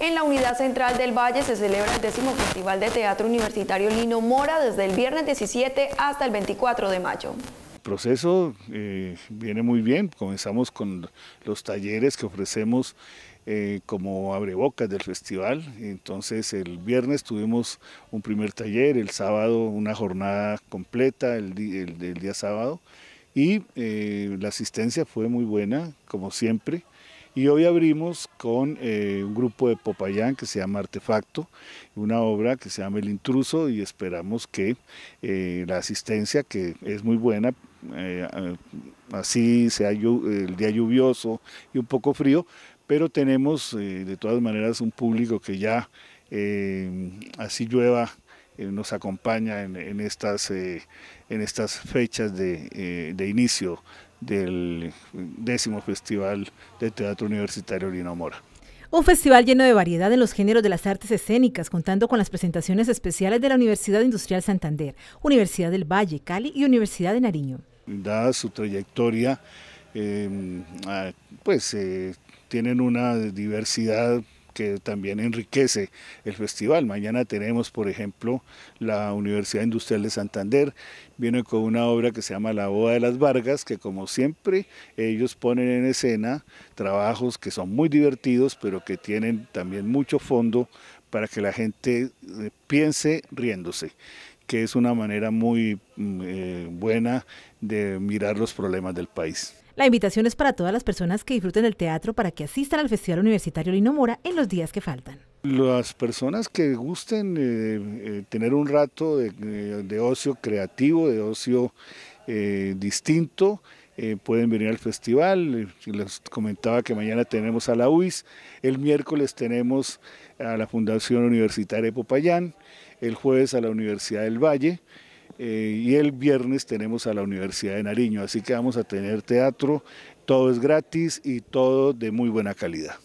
En la unidad central del Valle se celebra el décimo Festival de Teatro Universitario Lino Mora desde el viernes 17 hasta el 24 de mayo. El proceso eh, viene muy bien, comenzamos con los talleres que ofrecemos eh, como abrebocas del festival. Entonces el viernes tuvimos un primer taller, el sábado una jornada completa, el, día sábado, y eh, la asistencia fue muy buena, como siempre. Y hoy abrimos con eh, un grupo de Popayán que se llama Artefacto, una obra que se llama El Intruso y esperamos que eh, la asistencia, que es muy buena, eh, así sea el día lluvioso y un poco frío, pero tenemos de todas maneras un público que ya así llueva nos acompaña en, estas, en estas fechas de inicio del décimo Festival de Teatro Universitario Lino Mora. Un festival lleno de variedad en los géneros de las artes escénicas, contando con las presentaciones especiales de la Universidad Industrial Santander, Universidad del Valle, Cali y Universidad de Nariño. Dada su trayectoria, eh, ah, pues eh, tienen una diversidad que también enriquece el festival. Mañana tenemos, por ejemplo, la Universidad Industrial de Santander, viene con una obra que se llama La Boda de las Vargas, que como siempre ellos ponen en escena trabajos que son muy divertidos, pero que tienen también mucho fondo para que la gente eh, piense riéndose que es una manera muy mm, eh, buena de mirar los problemas del país. La invitación es para todas las personas que disfruten del teatro para que asistan al Festival Universitario Lino Mora en los días que faltan. Las personas que gusten eh, eh, tener un rato eh, de, ocio creativo, de ocio distinto, pueden venir al festival. Les comentaba que mañana tenemos a la UIS, el miércoles tenemos a la Fundación Universitaria de Popayán, el jueves a la Universidad del Valle. Eh, y el viernes tenemos a la Universidad de Nariño, así que vamos a tener teatro, todo es gratis y todo de muy buena calidad.